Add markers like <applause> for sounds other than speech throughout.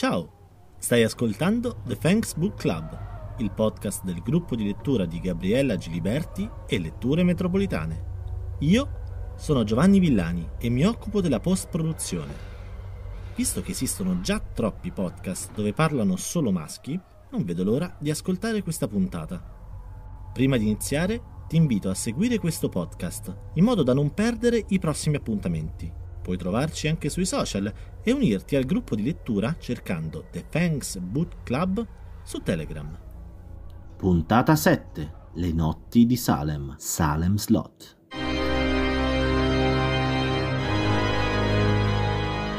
Ciao, stai ascoltando The Thanks Book Club, il podcast del gruppo di lettura di Gabriella Giliberti e Letture Metropolitane. Io sono Giovanni Villani e mi occupo della post-produzione. Visto che esistono già troppi podcast dove parlano solo maschi, non vedo l'ora di ascoltare questa puntata. Prima di iniziare, ti invito a seguire questo podcast in modo da non perdere i prossimi appuntamenti Puoi trovarci anche sui social e unirti al gruppo di lettura cercando The Fangs Boot Club su Telegram. Puntata 7. Le notti di Salem. Salem Slot.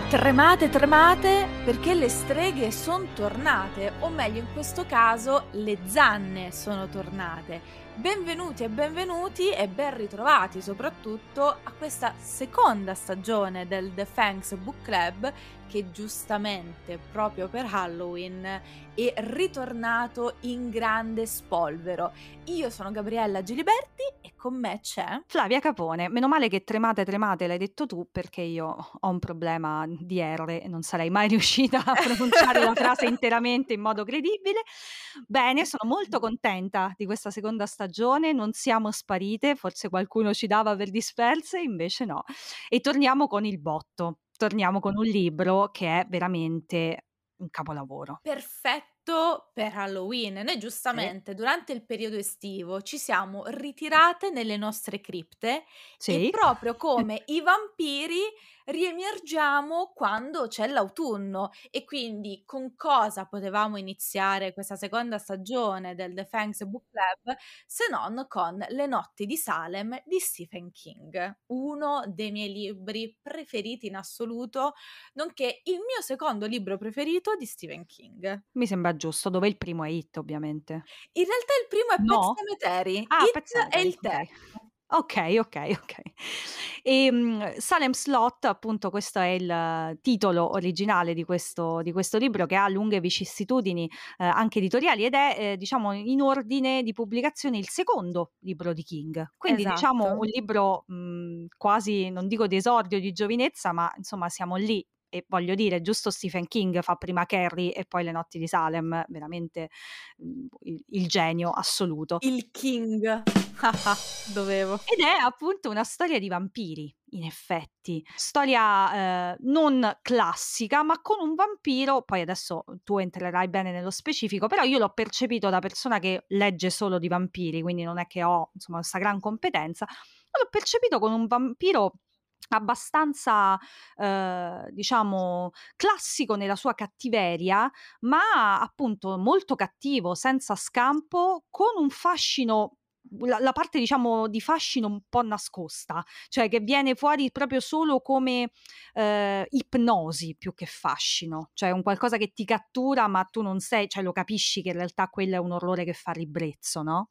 Tremate, tremate perché le streghe sono tornate, o meglio in questo caso le zanne sono tornate Benvenuti e benvenuti e ben ritrovati soprattutto a questa seconda stagione del The Fangs Book Club che giustamente proprio per Halloween è ritornato in grande spolvero. Io sono Gabriella Giliberti e con me c'è Flavia Capone. Meno male che tremate tremate l'hai detto tu perché io ho un problema di R e non sarei mai <laughs> riuscita a pronunciare la frase <laughs> interamente in modo credibile. Bene, sono molto contenta di questa seconda stagione, non siamo sparite, forse qualcuno ci dava per disperse, invece no. E torniamo con il botto torniamo con un libro che è veramente un capolavoro. Perfetto per Halloween. Noi giustamente sì. durante il periodo estivo ci siamo ritirate nelle nostre cripte sì. e proprio <laughs> come i vampiri riemergiamo quando c'è l'autunno e quindi con cosa potevamo iniziare questa seconda stagione del The Fangs Book Club se non con Le notti di Salem di Stephen King, uno dei miei libri preferiti in assoluto, nonché il mio secondo libro preferito di Stephen King. Mi sembra giusto, dove il primo è It ovviamente. In realtà il primo è no. Pet Cemetery, ah, It Pet Cemetery. è il terzo. Ok, ok, ok. E, um, Salem Slot, appunto, questo è il titolo originale di questo, di questo libro che ha lunghe vicissitudini eh, anche editoriali ed è, eh, diciamo, in ordine di pubblicazione il secondo libro di King. Quindi, diciamo, esatto. diciamo, un libro mh, quasi, non dico di esordio di giovinezza, ma insomma siamo lì e voglio dire, giusto Stephen King fa prima Carrie e poi Le notti di Salem, veramente mhmm, il, il genio assoluto. Il King. <laughs> Dovevo. Ed è appunto una storia di vampiri, in effetti. Storia eh, non classica, ma con un vampiro, poi adesso tu entrerai bene nello specifico, però io l'ho percepito da persona che legge solo di vampiri, quindi non è che ho, insomma, questa gran competenza, l'ho percepito con un vampiro abbastanza eh, diciamo classico nella sua cattiveria ma appunto molto cattivo senza scampo con un fascino la, la, parte diciamo di fascino un po' nascosta, cioè che viene fuori proprio solo come eh, ipnosi più che fascino, cioè un qualcosa che ti cattura ma tu non sei, cioè lo capisci che in realtà quello è un orrore che fa ribrezzo, no?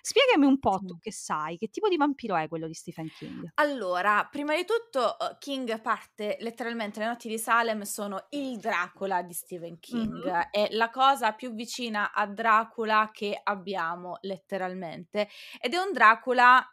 Spiegami un po' tu che sai, che tipo di vampiro è quello di Stephen King? Allora, prima di tutto uhm, King parte letteralmente le notti di Salem sono il Dracula di Stephen King, mm-hmm. è la cosa più vicina a Dracula che abbiamo letteralmente ed è un Dracula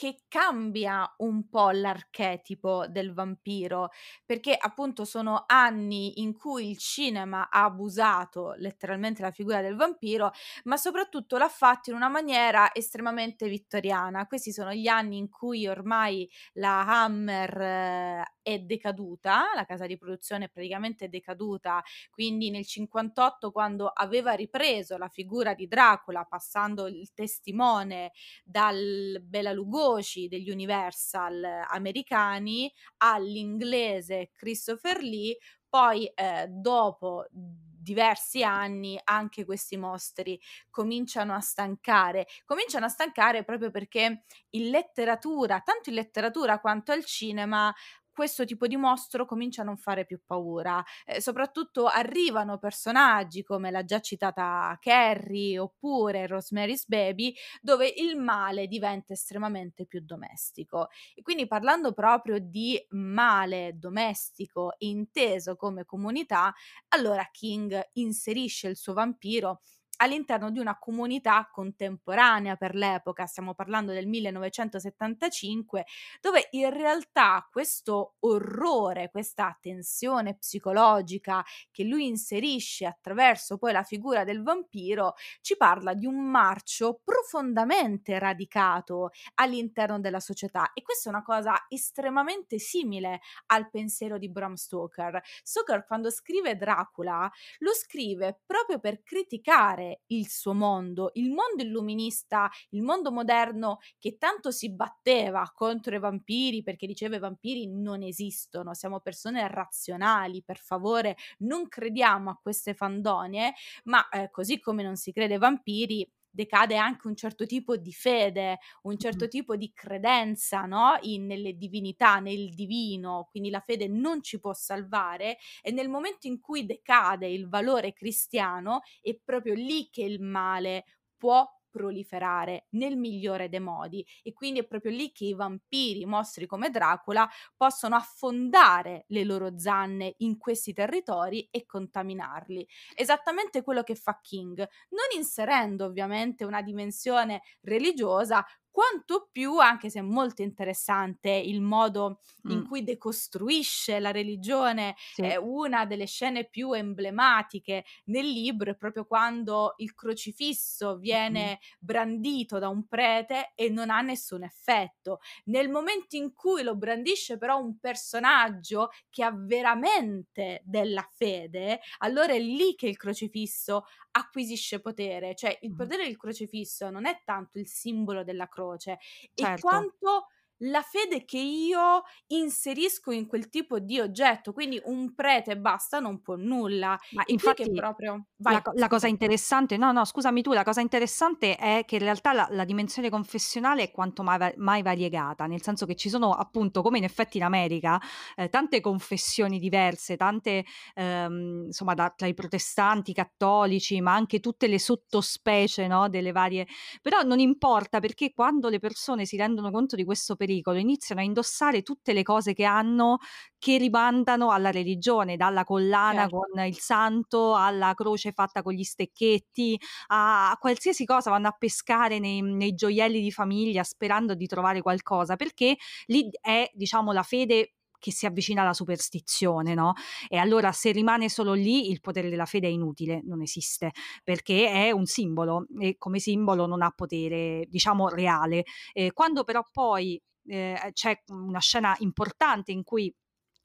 che cambia un po' l'archetipo del vampiro, perché appunto sono anni in cui il cinema ha abusato letteralmente la figura del vampiro, ma soprattutto l'ha fatto in una maniera estremamente vittoriana. Questi sono gli anni in cui ormai la Hammer eh, è decaduta, la casa di produzione è praticamente decaduta, quindi nel 58 quando aveva ripreso la figura di Dracula passando il testimone dal Bela Lugosi degli Universal americani all'inglese Christopher Lee, poi eh, dopo diversi anni anche questi mostri cominciano a stancare, cominciano a stancare proprio perché in letteratura, tanto in letteratura quanto al cinema, questo tipo di mostro comincia a non fare più paura. Eh, soprattutto arrivano personaggi come la già citata Carrie oppure Rosemary's Baby, dove il male diventa estremamente più domestico. E quindi parlando proprio di male domestico inteso come comunità, allora King inserisce il suo vampiro all'interno di una comunità contemporanea per l'epoca, stiamo parlando del 1975, dove in realtà questo orrore, questa tensione psicologica che lui inserisce attraverso poi la figura del vampiro, ci parla di un marcio profondamente radicato all'interno della società e questa è una cosa estremamente simile al pensiero di Bram Stoker. Stoker quando scrive Dracula lo scrive proprio per criticare il suo mondo, il mondo illuminista, il mondo moderno che tanto si batteva contro i vampiri perché diceva i vampiri non esistono, siamo persone razionali, per favore non crediamo a queste fandonie, ma eh, così come non si crede ai vampiri, decade anche un certo tipo di fede, un certo tipo di credenza no? In, nelle divinità, nel divino, quindi la fede non ci può salvare e nel momento in cui decade il valore cristiano è proprio lì che il male può proliferare nel migliore dei modi e quindi è proprio lì che i vampiri, mostri come Dracula possono affondare le loro zanne in questi territori e contaminarli. Esattamente quello che fa King, non inserendo ovviamente una dimensione religiosa quanto più, anche se è molto interessante il modo mm. in cui decostruisce la religione, sì. eh, una delle scene più emblematiche nel libro è proprio quando il crocifisso viene mm. brandito da un prete e non ha nessun effetto. Nel momento in cui lo brandisce però un personaggio che ha veramente della fede, allora è lì che il crocifisso acquisisce potere, cioè il potere del crocifisso non è tanto il simbolo della croce, croce certo. e quanto la fede che io inserisco in quel tipo di oggetto, quindi un prete basta non può nulla. Ma e infatti proprio la, la, cosa interessante, no no scusami tu, la cosa interessante è che in realtà la, la dimensione confessionale è quanto mai, mai, variegata, nel senso che ci sono appunto come in effetti in America eh, tante confessioni diverse, tante ehm, insomma da, tra i protestanti, i cattolici, ma anche tutte le sottospecie no, delle varie, però non importa perché quando le persone si rendono conto di questo pericolo, pericolo, iniziano a indossare tutte le cose che hanno che rimandano alla religione, dalla collana certo. con il santo, alla croce fatta con gli stecchetti, a, a qualsiasi cosa vanno a pescare nei, nei, gioielli di famiglia sperando di trovare qualcosa, perché lì è diciamo la fede che si avvicina alla superstizione, no? E allora se rimane solo lì il potere della fede è inutile, non esiste, perché è un simbolo e come simbolo non ha potere, diciamo, reale. Eh, quando però poi eh, eh, c'è una scena importante in cui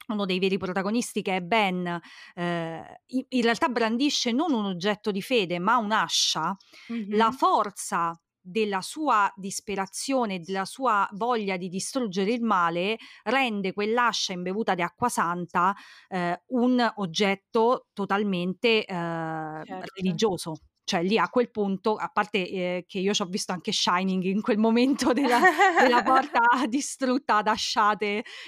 uno dei veri protagonisti che è Ben, eh, in realtà brandisce non un oggetto di fede ma un'ascia, mm-hmm. la forza della sua disperazione, della sua voglia di distruggere il male, rende quell'ascia imbevuta di acqua santa eh, un oggetto totalmente eh, certo. religioso cioè lì a quel punto, a parte eh, che io ci ho visto anche Shining in quel momento della, della porta <laughs> distrutta ad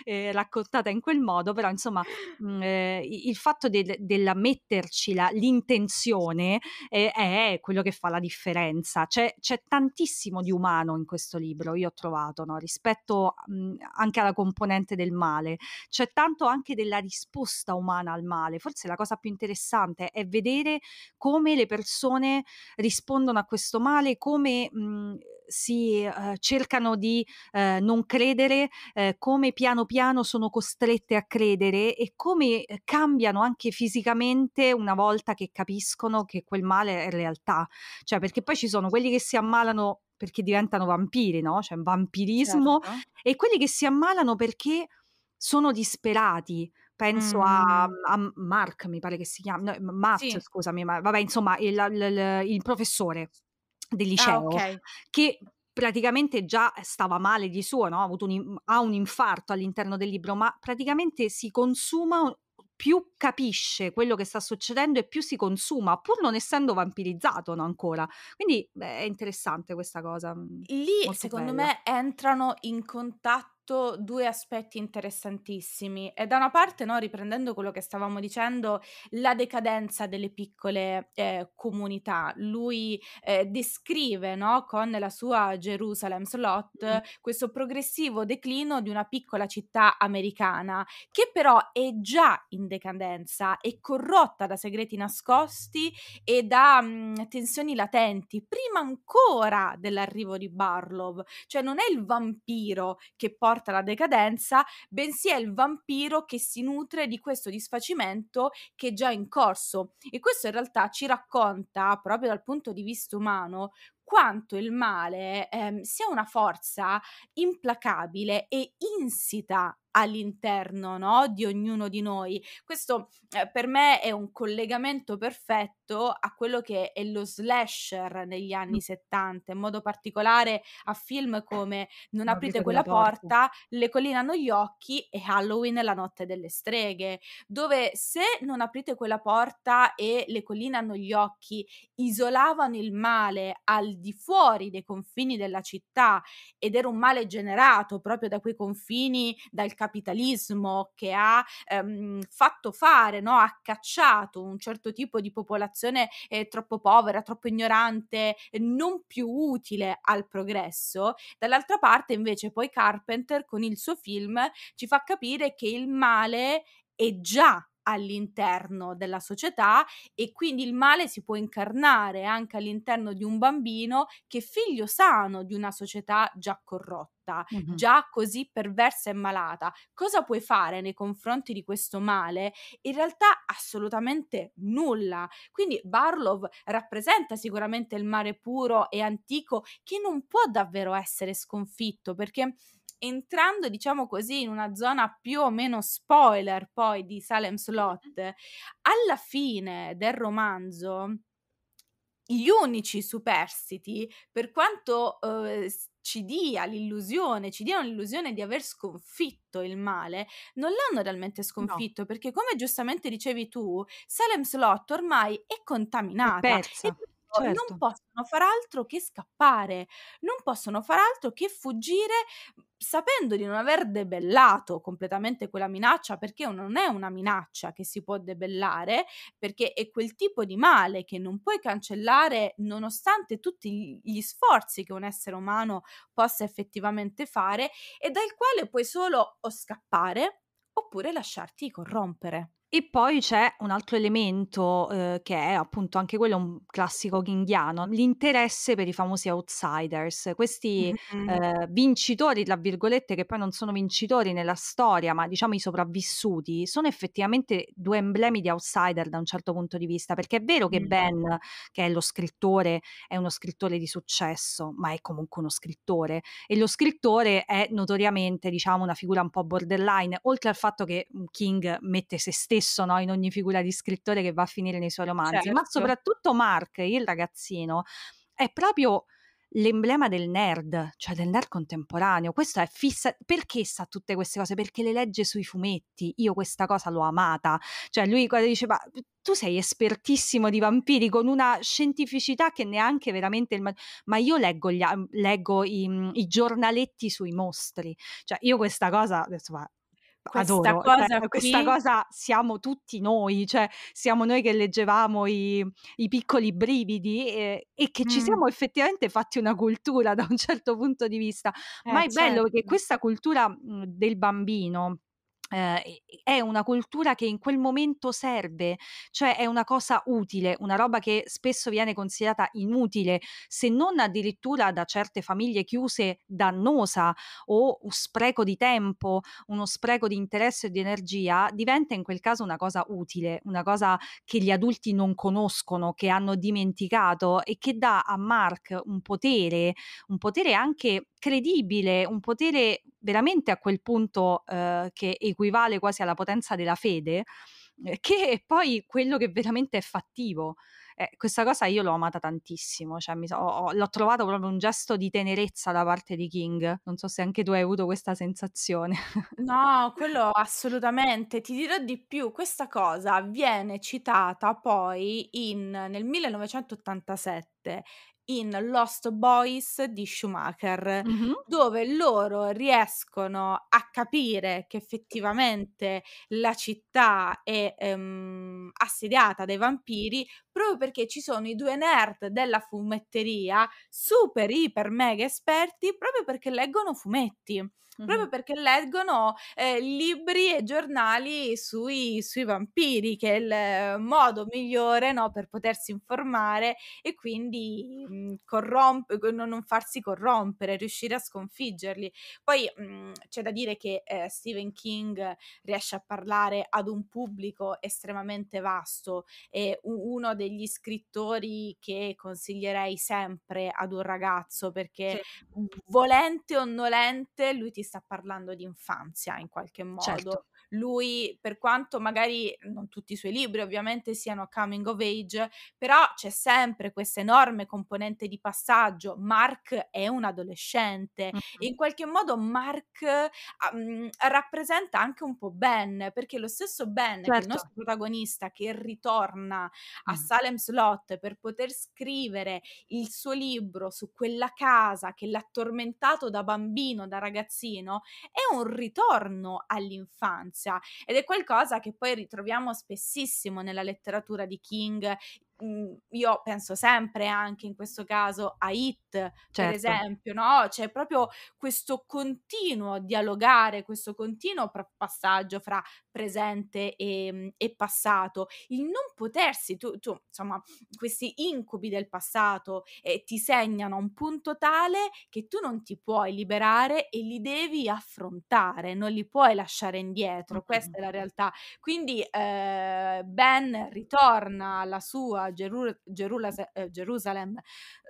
eh, raccontata in quel modo, però insomma mh, mm, eh, il fatto del, della metterci la, l'intenzione eh, è quello che fa la differenza, c'è, c'è, tantissimo di umano in questo libro, io ho trovato, no? rispetto mh, mm, anche alla componente del male, c'è tanto anche della risposta umana al male, forse la cosa più interessante è vedere come le persone persone rispondono a questo male, come mh, mhmm, si eh, cercano di eh, non credere, eh, come piano piano sono costrette a credere e come eh, cambiano anche fisicamente una volta che capiscono che quel male è realtà. Cioè, perché poi ci sono quelli che si ammalano perché diventano vampiri, no? Cioè, vampirismo certo. e quelli che si ammalano perché sono disperati, penso mm. a, a, Mark, mi pare che si chiama, no, Matt, sì. scusami, ma, vabbè, insomma, il, il, il professore del ah, liceo, ah, okay. che praticamente già stava male di suo, no? ha, avuto un, ha un infarto all'interno del libro, ma praticamente si consuma un, più capisce quello che sta succedendo e più si consuma, pur non essendo vampirizzato no, ancora. Quindi beh, è interessante questa cosa. Mhmm, Lì, secondo bella. me, entrano in contatto soprattutto due aspetti interessantissimi. E da una parte, no, riprendendo quello che stavamo dicendo, la decadenza delle piccole eh, comunità. Lui eh, descrive no, con la sua Jerusalem Slot mm. questo progressivo declino di una piccola città americana che però è già in decadenza, è corrotta da segreti nascosti e da mh, tensioni latenti, prima ancora dell'arrivo di Barlow. Cioè non è il vampiro che porta porta alla decadenza, bensì è il vampiro che si nutre di questo disfacimento che è già in corso. E questo in realtà ci racconta, proprio dal punto di vista umano, quanto il male ehm, sia una forza implacabile e insita all'interno no? di ognuno di noi. Questo eh, per me è un collegamento perfetto a quello che è lo slasher negli mm. anni 70, in modo particolare a film come Non, non aprite quella porta, porta, Le colline hanno gli occhi e Halloween la notte delle streghe, dove se non aprite quella porta e le colline hanno gli occhi isolavano il male al di fuori dei confini della città ed era un male generato proprio da quei confini, dal capitale capitalismo che ha ehm, fatto fare, no? ha cacciato un certo tipo di popolazione eh, troppo povera, troppo ignorante, non più utile al progresso, dall'altra parte invece poi Carpenter con il suo film ci fa capire che il male è già all'interno della società e quindi il male si può incarnare anche all'interno di un bambino che è figlio sano di una società già corrotta, mm-hmm. già così perversa e malata. Cosa puoi fare nei confronti di questo male? In realtà assolutamente nulla. Quindi Barlov rappresenta sicuramente il mare puro e antico che non può davvero essere sconfitto perché entrando, diciamo così, in una zona più o meno spoiler poi di Salem Slot, alla fine del romanzo gli unici superstiti, per quanto eh, ci dia l'illusione, ci diano l'illusione di aver sconfitto il male, non l'hanno realmente sconfitto no. perché, come giustamente dicevi tu, Salem Slot ormai è contaminata. È certo. non possono far altro che scappare, non possono far altro che fuggire mhmm, sapendo di non aver debellato completamente quella minaccia, perché non è una minaccia che si può debellare, perché è quel tipo di male che non puoi cancellare nonostante tutti gli sforzi che un essere umano possa effettivamente fare e dal quale puoi solo o scappare oppure lasciarti corrompere. E poi c'è un altro elemento eh, che è appunto anche quello un classico ginghiano, l'interesse per i famosi outsiders, questi mm-hmm. eh, vincitori, tra virgolette, che poi non sono vincitori nella storia, ma diciamo i sopravvissuti, sono effettivamente due emblemi di outsider da un certo punto di vista, perché è vero che Ben, che è lo scrittore, è uno scrittore di successo, ma è comunque uno scrittore e lo scrittore è notoriamente, diciamo, una figura un po' borderline, oltre al fatto che mhmm, King mette se stesso stesso no, in ogni figura di scrittore che va a finire nei suoi romanzi, certo. ma soprattutto Mark, il ragazzino, è proprio l'emblema del nerd, cioè del nerd contemporaneo. Questo è fissa. Perché sa tutte queste cose? Perché le legge sui fumetti. Io questa cosa l'ho amata. Cioè, lui quando diceva tu sei espertissimo di vampiri con una scientificità che neanche veramente il ma, ma io leggo, gli, leggo i, i, giornaletti sui mostri. Cioè, io questa cosa, insomma, questa Adoro. Cioè, cosa cioè, qui... questa cosa siamo tutti noi, cioè siamo noi che leggevamo i, i piccoli brividi e, eh, e che mm. ci siamo effettivamente fatti una cultura <laughs> da un certo punto di vista. Eh, Ma è certo. bello che certo. questa cultura mhmm, del bambino eh, è una cultura che in quel momento serve, cioè è una cosa utile, una roba che spesso viene considerata inutile, se non addirittura da certe famiglie chiuse dannosa o un spreco di tempo, uno spreco di interesse e di energia, diventa in quel caso una cosa utile, una cosa che gli adulti non conoscono, che hanno dimenticato e che dà a Mark un potere, un potere anche credibile, un potere veramente a quel punto eh, che equivale quasi alla potenza della fede, eh, <laughs> che è poi quello che veramente è fattivo. Eh, questa cosa io l'ho amata tantissimo, cioè so, ho, l'ho trovato proprio un gesto di tenerezza da parte di King. Non so se anche tu hai avuto questa sensazione. <laughs> No, quello assolutamente. Ti dirò di più: questa cosa viene citata poi in, nel 1987 parte in Lost Boys di Schumacher, mm-hmm. dove loro riescono a capire che effettivamente la città è ehm, assediata dai vampiri proprio perché ci sono i due nerd della fumetteria, super, iper, mega esperti, proprio perché leggono fumetti proprio perché leggono eh, libri e giornali sui, sui, vampiri, che è il modo migliore no, per potersi informare e quindi mh, mhmm, corromp- non farsi corrompere, riuscire a sconfiggerli. Poi mh, mhmm, c'è da dire che eh, Stephen King riesce a parlare ad un pubblico estremamente vasto, è uno degli scrittori che consiglierei sempre ad un ragazzo perché sì. volente o nolente lui ti sta parlando di infanzia in qualche modo. Certo lui, per quanto magari non tutti i suoi libri ovviamente siano coming of age, però c'è sempre questa enorme componente di passaggio. Mark è un adolescente mm-hmm. e in qualche modo Mark um, rappresenta anche un po' Ben, perché lo stesso Ben, certo. che è il certo. nostro protagonista, che ritorna mm. a Salem Slot per poter scrivere il suo libro su quella casa che l'ha tormentato da bambino, da ragazzino, è un ritorno all'infanzia denuncia ed è qualcosa che poi ritroviamo spessissimo nella letteratura di King Mhmm, io penso sempre anche in questo caso a It, certo. per esempio, no? C'è proprio questo continuo dialogare, questo continuo passaggio fra presente e, mhmm, e passato, il non potersi, tu, tu, insomma, questi incubi del passato eh, ti segnano a un punto tale che tu non ti puoi liberare e li devi affrontare, non li puoi lasciare indietro, mm questa è la realtà. Quindi eh, Ben ritorna alla sua a Geru- Gerulase- eh, Jerusalem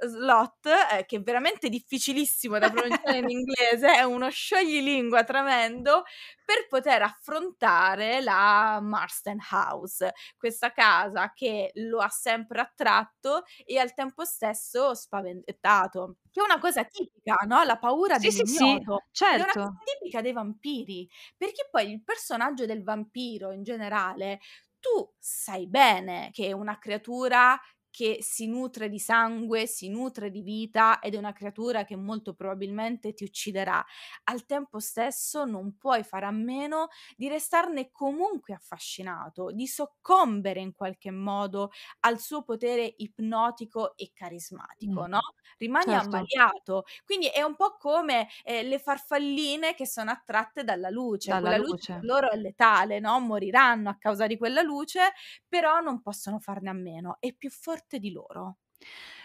Slot, eh, che è veramente difficilissimo da pronunciare in <laughs> inglese, è uno scioglilingua tremendo, per poter affrontare la Marston House, questa casa che lo ha sempre attratto e al tempo stesso spaventato. Che è una cosa tipica, no? La paura sì, dell'ignoto. Sì, sì, certo. È una certo. cosa tipica dei vampiri, perché poi il personaggio del vampiro in generale tu sai bene che una creatura che si nutre di sangue, si nutre di vita ed è una creatura che molto probabilmente ti ucciderà. Al tempo stesso non puoi fare a meno di restarne comunque affascinato, di soccombere in qualche modo al suo potere ipnotico e carismatico, mm. no? Rimani certo. ammaliato. Quindi è un po' come eh, le farfalline che sono attratte dalla luce. Dalla quella luce. luce loro è letale, no? Moriranno a causa di quella luce, però non possono farne a meno. È più forte forte di loro.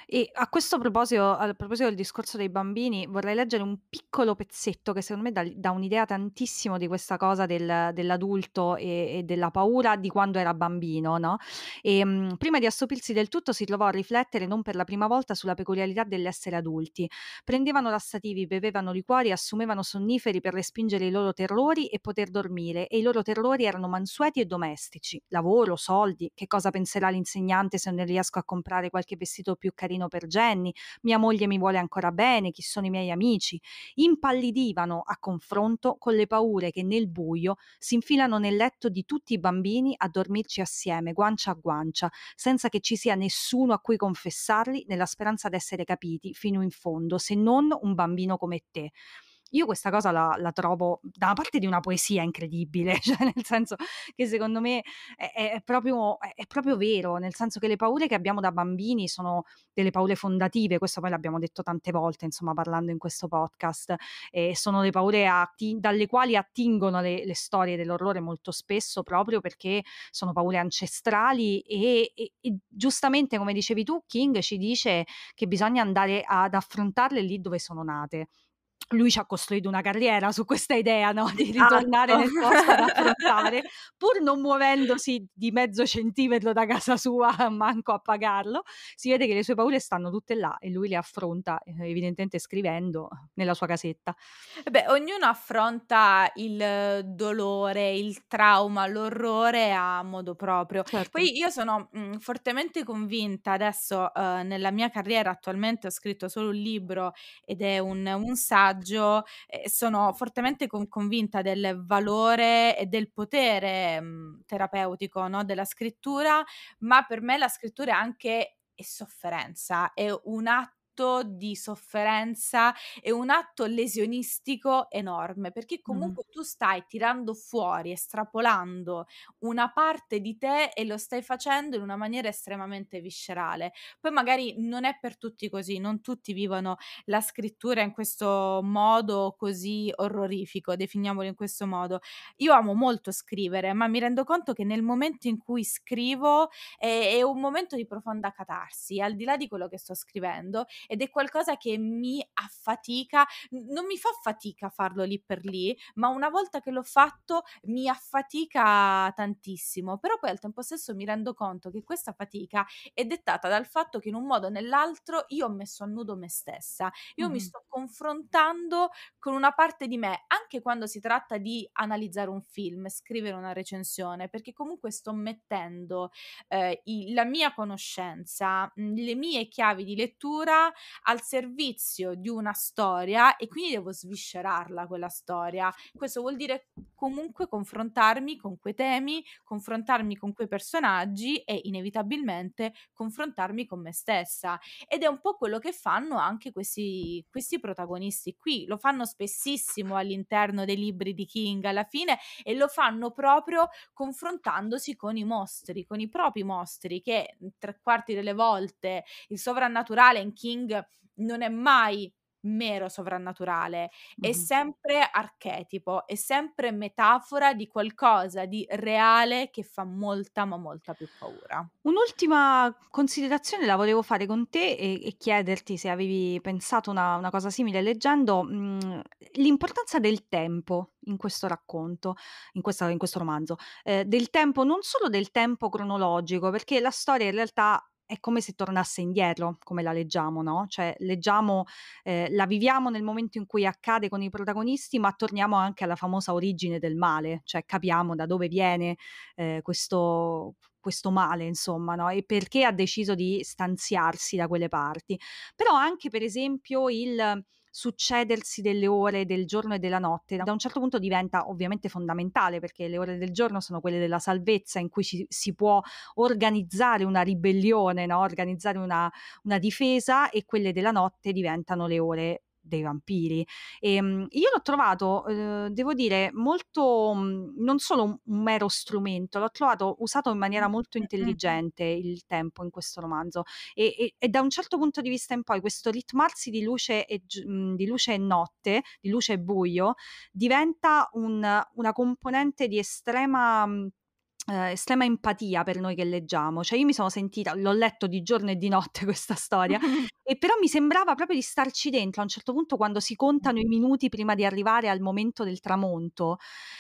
E a questo proposito, a proposito del discorso dei bambini, vorrei leggere un piccolo pezzetto che secondo me dà, dà un'idea tantissimo di questa cosa del, dell'adulto e, e, della paura di quando era bambino, no? E, ehm, mh, prima di assopirsi del tutto si trovò a riflettere non per la prima volta sulla peculiarità dell'essere adulti. Prendevano lassativi, bevevano liquori, assumevano sonniferi per respingere i loro terrori e poter dormire e i loro terrori erano mansueti e domestici. Lavoro, soldi, che cosa penserà l'insegnante se non riesco a comprare qualche vestito più carino? carino per Jenny, mia moglie mi vuole ancora bene, chi sono i miei amici, impallidivano a confronto con le paure che nel buio si infilano nel letto di tutti i bambini a dormirci assieme, guancia a guancia, senza che ci sia nessuno a cui confessarli nella speranza d'essere capiti fino in fondo, se non un bambino come te. Io questa cosa la, la trovo da una parte di una poesia incredibile, <laughs> cioè nel senso che secondo me è, è, proprio, è, proprio, vero, nel senso che le paure che abbiamo da bambini sono delle paure fondative, questo poi l'abbiamo detto tante volte, insomma, parlando in questo podcast, eh, sono le paure atti- dalle quali attingono le, le, storie dell'orrore molto spesso proprio perché sono paure ancestrali e, e, e giustamente, come dicevi tu, King ci dice che bisogna andare ad affrontarle lì dove sono nate lui ci ha costruito una carriera su questa idea no? di ritornare esatto. nel posto ad affrontare, <laughs> pur non muovendosi di mezzo centimetro da casa sua, <laughs> manco a pagarlo, si vede che le sue paure stanno tutte là e lui le affronta eh, evidentemente scrivendo nella sua casetta. Eh beh, ognuno affronta il dolore, il trauma, l'orrore a modo proprio. Certo. Poi io sono mh, mm, fortemente convinta adesso eh, nella mia carriera attualmente ho scritto solo un libro ed è un, un saggio coraggio, eh, sono fortemente con- convinta del valore e del potere mh, mhmm, terapeutico no? della scrittura, ma per me la scrittura è anche e sofferenza, è un atto atto di sofferenza e un atto lesionistico enorme, perché comunque mm. tu stai tirando fuori, estrapolando una parte di te e lo stai facendo in una maniera estremamente viscerale. Poi magari non è per tutti così, non tutti vivono la scrittura in questo modo così orrorifico, definiamolo in questo modo. Io amo molto scrivere, ma mi rendo conto che nel momento in cui scrivo è, è un momento di profonda catarsi, al di là di quello che sto scrivendo ed è qualcosa che mi affatica, non mi fa fatica farlo lì per lì, ma una volta che l'ho fatto mi affatica tantissimo, però poi al tempo stesso mi rendo conto che questa fatica è dettata dal fatto che in un modo o nell'altro io ho messo a nudo me stessa, io mm. mi sto confrontando con una parte di me, anche quando si tratta di analizzare un film, scrivere una recensione, perché comunque sto mettendo eh, i, la mia conoscenza, mhmm, le mie chiavi di lettura al servizio di una storia e quindi devo sviscerarla quella storia. Questo vuol dire comunque confrontarmi con quei temi, confrontarmi con quei personaggi e inevitabilmente confrontarmi con me stessa. Ed è un po' quello che fanno anche questi, questi protagonisti qui, lo fanno spessissimo all'interno dei libri di King alla fine e lo fanno proprio confrontandosi con i mostri, con i propri mostri che mm, tre quarti delle volte il sovrannaturale in King King non è mai mero sovrannaturale, mm-hmm. è sempre archetipo, è sempre metafora di qualcosa di reale che fa molta ma molta più paura. Un'ultima considerazione la volevo fare con te e, e chiederti se avevi pensato una, una cosa simile leggendo mh, mhmm, l'importanza del tempo in questo racconto, in, questa, in questo romanzo, eh, del tempo, non solo del tempo cronologico, perché la storia in realtà è come se tornasse indietro, come la leggiamo, no? Cioè leggiamo, eh, la viviamo nel momento in cui accade con i protagonisti, ma torniamo anche alla famosa origine del male, cioè capiamo da dove viene eh, questo, questo male, insomma, no? e perché ha deciso di stanziarsi da quelle parti. Però anche, per esempio, il succedersi delle ore del giorno e della notte, da un certo punto diventa ovviamente fondamentale perché le ore del giorno sono quelle della salvezza in cui ci, si può organizzare una ribellione, no? organizzare una, una difesa e quelle della notte diventano le ore dei vampiri. E, ehm, io l'ho trovato, eh, devo dire, molto, mhmm, non solo un mero strumento, l'ho trovato usato in maniera mm-hmm. molto mm-hmm. Mm-hmm. intelligente il tempo in questo romanzo e, e, e da un certo punto di vista in poi questo ritmarsi di luce e, mhmm, di luce e notte, di luce e buio, diventa un, una componente di estrema mhmm, eh, estrema empatia per noi che leggiamo. Cioè, io mi sono sentita, l'ho letto di giorno e di notte <laughs> questa storia, <laughs> e però mi sembrava proprio di starci dentro a un certo punto quando si contano i minuti prima di arrivare al momento del tramonto.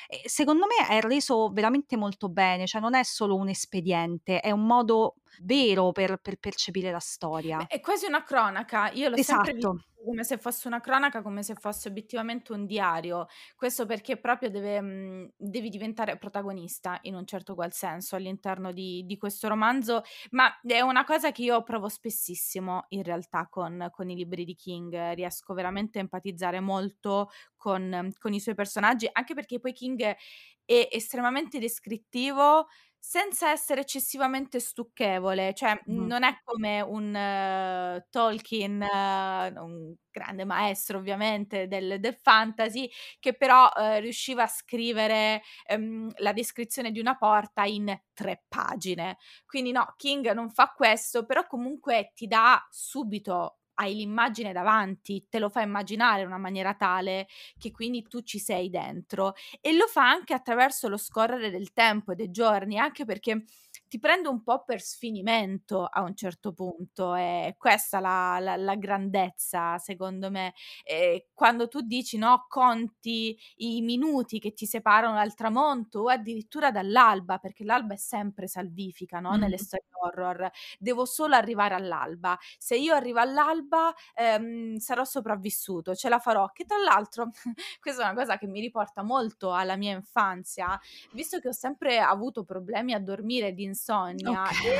E eh, secondo me è reso veramente molto bene, cioè non è solo un espediente, è un modo vero per, per percepire la storia. Beh, è quasi una cronaca, io l'ho esatto. sempre visto esatto. come se fosse una cronaca, come se fosse obiettivamente un diario. Questo perché proprio deve, mh, mhmm, devi diventare protagonista in un certo qual senso all'interno di, di, questo romanzo. Ma è una cosa che io provo spessissimo in realtà con, con i libri di King. Riesco veramente a empatizzare molto con, con i suoi personaggi, anche perché poi King è estremamente descrittivo senza essere eccessivamente stucchevole, cioè mm. non è come un uh, Tolkien, uh, un grande maestro ovviamente del, del fantasy, che però uh, riusciva a scrivere um, la descrizione di una porta in tre pagine. Quindi no, King non fa questo, però comunque ti dà subito hai l'immagine davanti, te lo fa immaginare in una maniera tale che quindi tu ci sei dentro e lo fa anche attraverso lo scorrere del tempo e dei giorni, anche perché ti prende un po' per sfinimento a un certo punto, è questa la, la, la grandezza secondo me, e quando tu dici no, conti i minuti che ti separano dal tramonto o addirittura dall'alba, perché l'alba è sempre salvifica no? mm nelle storie horror, devo solo arrivare all'alba, se io arrivo all'alba ehm, sarò sopravvissuto, ce la farò, che tra l'altro <laughs> questa è una cosa che mi riporta molto alla mia infanzia, visto che ho sempre avuto problemi a dormire di insonnia okay. e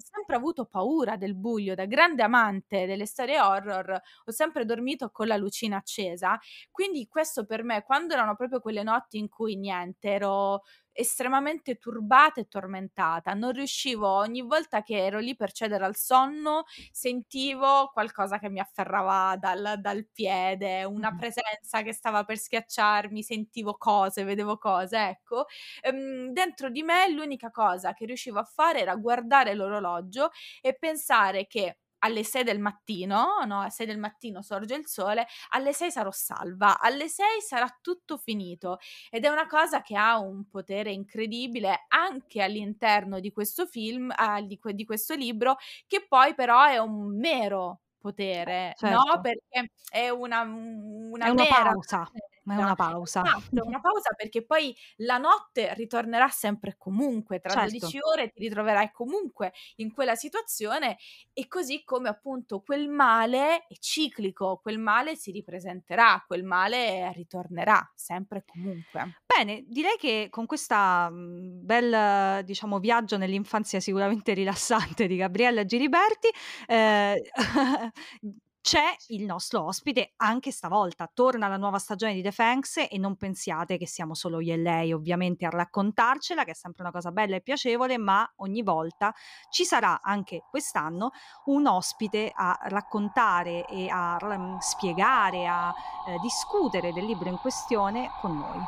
ho sempre avuto paura del buio, da grande amante delle storie horror, ho sempre dormito con la lucina accesa, quindi questo per me, quando erano proprio quelle notti in cui niente, ero estremamente turbata e tormentata. Non riuscivo, ogni volta che ero lì per cedere al sonno, sentivo qualcosa che mi afferrava dal, dal piede, una presenza che stava per schiacciarmi, sentivo cose, vedevo cose. Ecco, ehm, dentro di me l'unica cosa che riuscivo a fare era guardare l'orologio e pensare che alle 6 del mattino, no? A 6 del mattino sorge il sole, alle 6 sarò salva, alle 6 sarà tutto finito. Ed è una cosa che ha un potere incredibile anche all'interno di questo film, di, questo libro, che poi però è un mero potere, certo. no? Perché è una, una, è una pausa. Ma è una eh, pausa. Esatto, una pausa perché poi la notte ritornerà sempre e comunque, tra certo. 12 ore ti ritroverai comunque in quella situazione e così come appunto quel male è ciclico, quel male si ripresenterà, quel male ritornerà sempre e comunque. Bene, direi che con questa mhmm, bel diciamo viaggio nell'infanzia sicuramente <laughs> rilassante di Gabriella Giriberti eh, <laughs> c'è il nostro ospite anche stavolta. Torna la nuova stagione di The Fangs e non pensiate che siamo solo io e lei ovviamente a raccontarcela, che è sempre una cosa bella e piacevole, ma ogni volta ci sarà anche quest'anno un ospite a raccontare e a um, spiegare, a eh, discutere del libro in questione con noi.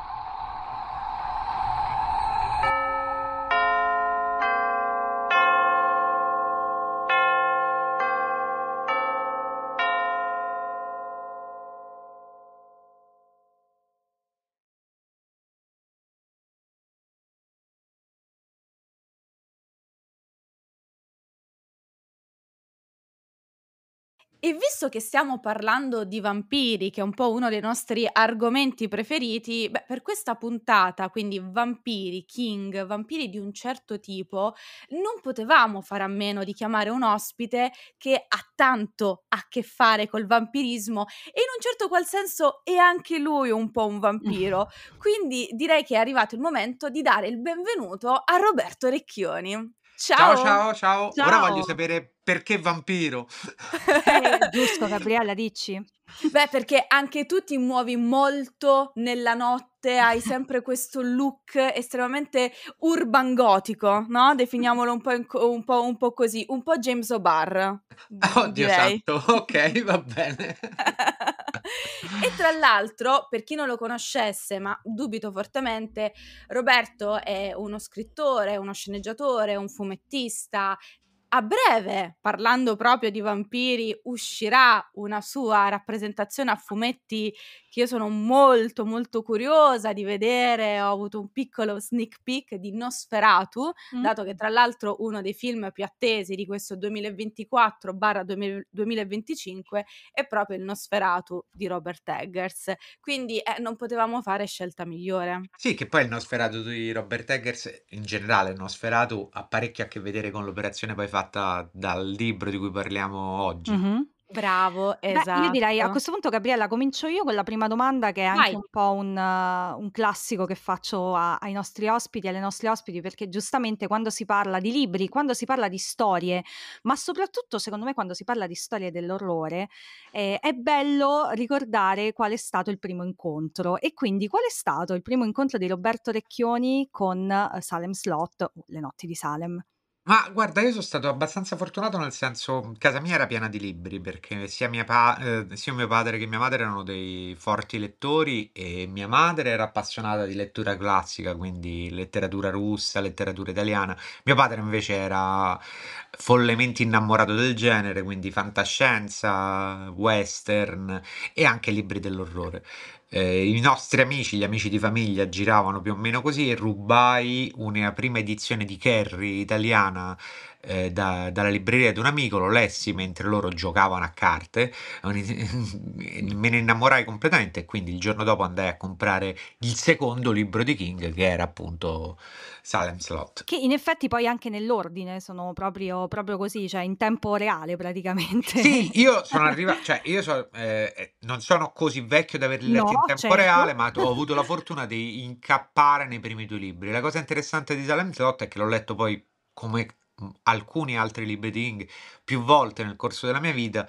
E visto che stiamo parlando di vampiri, che è un po' uno dei nostri argomenti preferiti, beh, per questa puntata, quindi vampiri, king, vampiri di un certo tipo, non potevamo fare a meno di chiamare un ospite che ha tanto a che fare col vampirismo e in un certo qual senso è anche lui un po' un vampiro. <laughs> Quindi direi che è arrivato il momento di dare il benvenuto a Roberto Recchioni. Ciao, ciao, ciao. ciao. Ora voglio sapere perché vampiro. Eh, <laughs> giusto, Gabriella, dici? Beh, perché anche tu ti muovi molto nella notte, hai sempre questo look estremamente urban gotico, no? Definiamolo un po', in- un po'- un po' così, un po' James O'Barr, Oddio direi. santo, ok, va bene. <laughs> e tra l'altro, per chi non lo conoscesse, ma dubito fortemente, Roberto è uno scrittore, uno sceneggiatore, un fumettista, a breve, parlando proprio di vampiri, uscirà una sua rappresentazione a fumetti che io sono molto molto curiosa di vedere, ho avuto un piccolo sneak peek di Nosferatu, mm. dato che tra l'altro uno dei film più attesi di questo 2024-2025 è proprio il Nosferatu di Robert Eggers, quindi eh, non potevamo fare scelta migliore. Sì, che poi il Nosferatu di Robert Eggers in generale, il Nosferatu ha parecchio a che vedere con l'operazione poi fatta tratta dal libro di cui parliamo oggi. Mh-mh. Bravo, esatto. Beh, io esatto. direi a questo punto, Gabriella, comincio io con la prima domanda che è anche Vai. un po' un, uh, un classico che faccio a, ai nostri ospiti, alle nostre ospiti, perché giustamente quando si parla di libri, quando si parla di storie, ma soprattutto secondo me quando si parla di storie dell'orrore, eh, è bello ricordare qual è stato il primo incontro e quindi qual è stato il primo incontro di Roberto Recchioni con eh, uh, Salem Slot, le notti di Salem. Ma guarda, io sono stato abbastanza fortunato nel senso, casa mia era piena di libri perché sia mia pa ehm, sia mio padre che mia madre erano dei forti lettori e mia madre era appassionata di lettura classica, quindi letteratura russa, letteratura italiana. Mio padre invece era follemente innamorato del genere, quindi fantascienza, western e anche libri dell'orrore eh, i nostri amici, gli amici di famiglia giravano più o meno così e rubai una prima edizione di Kerry italiana eh, da, dalla libreria di un amico, lo lessi mentre loro giocavano a carte, eh, <laughs> me ne innamorai completamente e quindi il giorno dopo andai a comprare il secondo libro di King che era appunto Salem Slot. Che in effetti poi anche nell'ordine sono proprio, proprio così, cioè in tempo reale praticamente. Sì, io <laughs> sono arrivato, cioè io so, eh, eh, non sono così vecchio da averli letti no, in tempo certo. reale, ma ho avuto la fortuna di incappare nei primi due libri. La cosa interessante di Salem Slot è che l'ho letto poi come alcuni altri libreting più volte nel corso della mia vita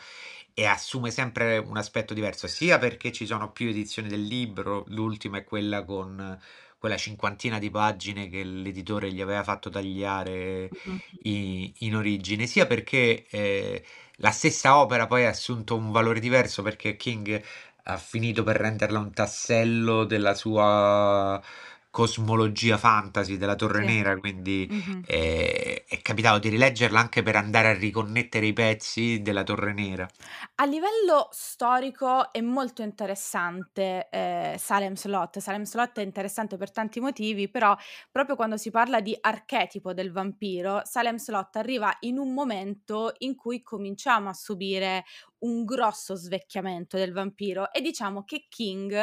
e assume sempre un aspetto diverso, sia perché ci sono più edizioni del libro, l'ultima è quella con quella cinquantina di pagine che l'editore gli aveva fatto tagliare i, in origine, sia perché eh, la stessa opera poi ha assunto un valore diverso perché King ha finito per renderla un tassello della sua cosmologia fantasy della Torre sì. Nera, quindi mm-hmm. eh, è capitato di rileggerla anche per andare a riconnettere i pezzi della Torre Nera. A livello storico è molto interessante eh, Salem Slot. Salem Slot è interessante per tanti motivi, però proprio quando si parla di archetipo del vampiro, Salem Slot arriva in un momento in cui cominciamo a subire un grosso svecchiamento del vampiro e diciamo che King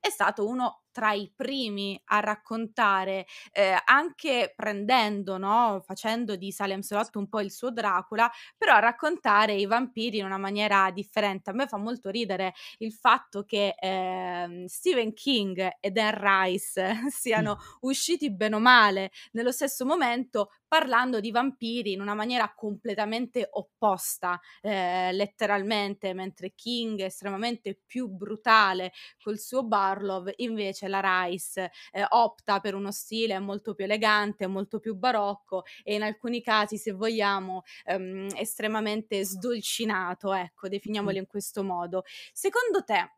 è stato uno tra i primi a raccontare, eh, anche prendendo, no, facendo di Salem Slot un po' il suo Dracula, però a raccontare i vampiri in una maniera differente. A me fa molto ridere il fatto che eh, Stephen King e Dan Rice <laughs> siano mm. usciti bene o male nello stesso momento, parlando di vampiri in una maniera completamente opposta, eh, letteralmente, mentre King è estremamente più brutale col suo Barlow, invece la Rice eh, opta per uno stile molto più elegante, molto più barocco e in alcuni casi, se vogliamo, ehm, estremamente sdolcinato, ecco, definiamolo in questo modo. Secondo te,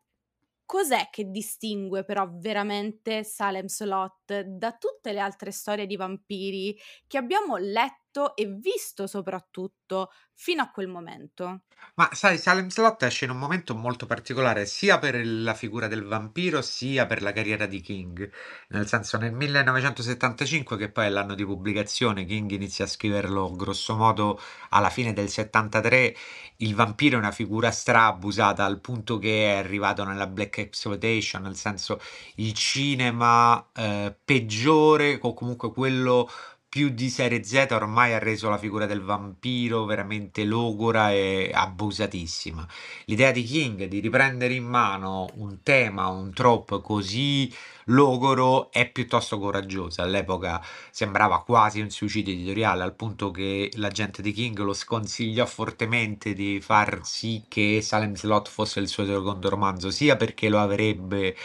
cos'è che distingue però veramente Salem Slot da tutte le altre storie di vampiri che abbiamo letto e visto soprattutto fino a quel momento. Ma sai, Salem's Slot esce in un momento molto particolare sia per la figura del vampiro sia per la carriera di King, nel senso nel 1975 che poi è l'anno di pubblicazione, King inizia a scriverlo grossomodo alla fine del 73, il vampiro è una figura strabusata al punto che è arrivato nella Black Exploitation, nel senso il cinema eh, peggiore o comunque quello più di serie Z ormai ha reso la figura del vampiro veramente logora e abusatissima. L'idea di King di riprendere in mano un tema, un trope così logoro è piuttosto coraggiosa. All'epoca sembrava quasi un suicidio editoriale, al punto che la gente di King lo sconsigliò fortemente di far sì che Salem Slot fosse il suo secondo romanzo, sia perché lo avrebbe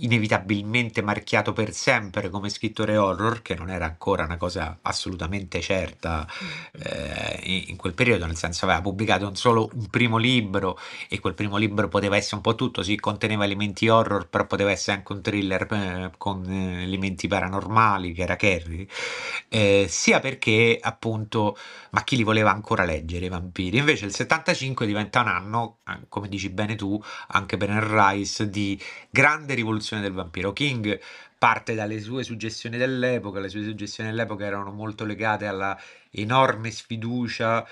inevitabilmente marchiato per sempre come scrittore horror, che non era ancora una cosa assolutamente certa eh, in quel periodo, nel senso aveva pubblicato solo un primo libro e quel primo libro poteva essere un po' tutto, sì, conteneva elementi horror, però poteva essere anche un thriller eh, con eh, elementi paranormali, che era Kerry, eh, sia perché appunto, ma chi li voleva ancora leggere i vampiri? Invece il 75 diventa un anno, eh, come dici bene tu, anche per Rice, di grande rivoluzione ricostruzione del vampiro. King parte dalle sue suggestioni dell'epoca, le sue suggestioni dell'epoca erano molto legate alla enorme sfiducia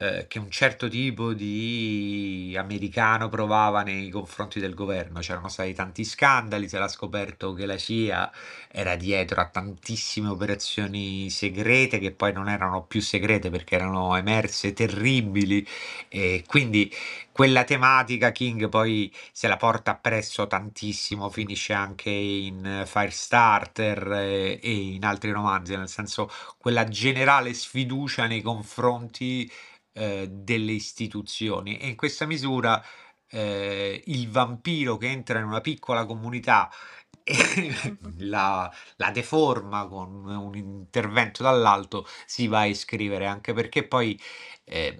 eh, che un certo tipo di americano provava nei confronti del governo. C'erano stati tanti scandali, si era scoperto che la CIA era dietro a tantissime operazioni segrete che poi non erano più segrete perché erano emerse terribili e quindi quella tematica King poi se la porta appresso tantissimo, finisce anche in eh, Firestarter eh, e, in altri romanzi, nel senso quella generale sfiducia nei confronti eh, delle istituzioni e in questa misura eh, il vampiro che entra in una piccola comunità <laughs> la, la, deforma con un intervento dall'alto si va a iscrivere anche perché poi eh,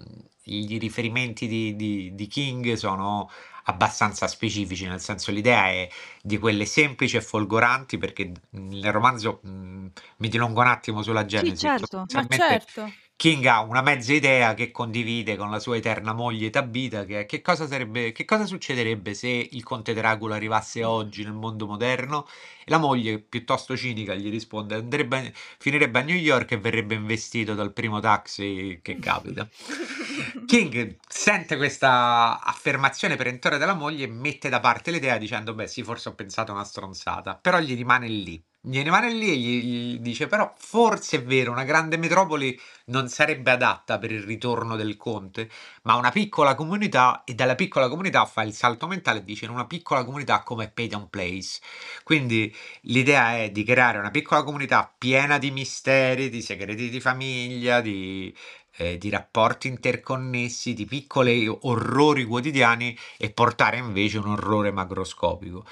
i riferimenti di, di, di King sono abbastanza specifici, nel senso l'idea è di quelle semplici e folgoranti, perché nel romanzo mh, mm, mi dilungo un attimo sulla genesi. Sì, certo, ma certo. King ha una mezza idea che condivide con la sua eterna moglie Tabita, che, che, cosa sarebbe, che cosa succederebbe se il conte Dracula arrivasse mm. oggi nel mondo moderno? E la moglie, piuttosto cinica, gli risponde, andrebbe, finirebbe a New York e verrebbe investito dal primo taxi che capita. <laughs> King sente questa affermazione perentoria della moglie e mette da parte l'idea dicendo, beh sì, forse ho pensato una stronzata, però gli rimane lì gli rimane lì e gli, dice però forse è vero, una grande metropoli non sarebbe adatta per il ritorno del conte, ma una piccola comunità e dalla piccola comunità fa il salto mentale e dice in una piccola comunità come Payton Place. Quindi l'idea è di creare una piccola comunità piena di misteri, di segreti di famiglia, di, eh, di rapporti interconnessi, di piccoli orrori quotidiani e portare invece un orrore macroscopico.